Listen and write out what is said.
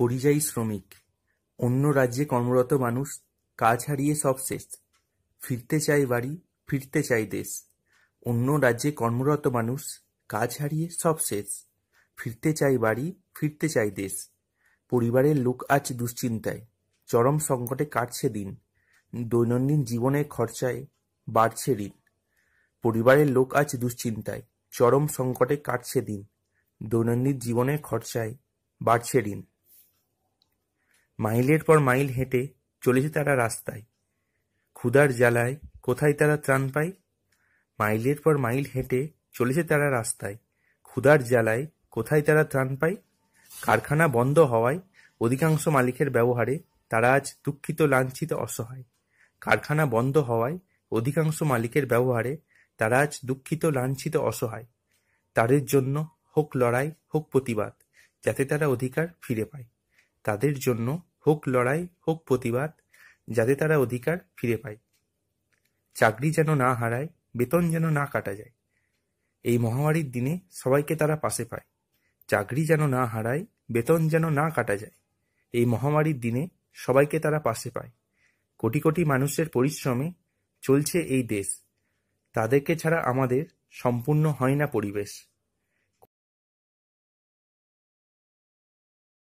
পরিযায়ী শ্রমিক, অন্য রাজ্যে কর্মরত মানুষ, কাজ হারিয়ে সব শেষ, ফিরতে চাই বাড়ি, ফিরতে চাই দেশ, অন্য রাজ্যে কর্মরত মানুষ, কাজ হারিয়ে সব শেষ, ফিরতে চাই বাড়ি, ফিরতে চাই দেশ, পরিবারের লোক আজ দুশ্চিন্তায়, চরম সংকটে কাটছে দিন, দৈনন্দিন জীবনের খরচায় বাড়ছে ঋণ, পরিবারের লোক আজ দুশ্চিন্তায়, চরম সংকটে কাটছে দিন দৈনন্দিন জীবনের খরচায় বাড়ছে ঋণ মাইলের পর মাইল হেঁটে চলেছে তারা রাস্তায় ক্ষুধার জ্বালায় কোথায় তারা ত্রাণ পায় মাইলের পর মাইল হেঁটে চলেছে তারা রাস্তায় ক্ষুধার জ্বালায় কোথায় তারা ত্রাণ পায় কারখানা বন্ধ হওয়ায় অধিকাংশ মালিকের ব্যবহারে তারা আজ দুঃখিত লাঞ্ছিত অসহায় কারখানা বন্ধ হওয়ায় অধিকাংশ মালিকের ব্যবহারে তারা আজ দুঃখিত লাঞ্ছিত অসহায় তাদের জন্য হোক লড়াই হোক প্রতিবাদ যাতে তারা অধিকার ফিরে পায় তাদের জন্য হোক লড়াই হোক প্রতিবাদ যাতে তারা অধিকার ফিরে পায় চাকরি যেন না হারায় বেতন যেন না কাটা যায় এই মহামারীর দিনে সবাইকে তারা পাশে পায় চাকরি যেন না হারায় বেতন যেন না কাটা যায় এই মহামারীর দিনে সবাইকে তারা পাশে পায় কোটি কোটি মানুষের পরিশ্রমে চলছে এই দেশ তাদেরকে ছাড়া আমাদের সম্পূর্ণ হয় না পরিবেশ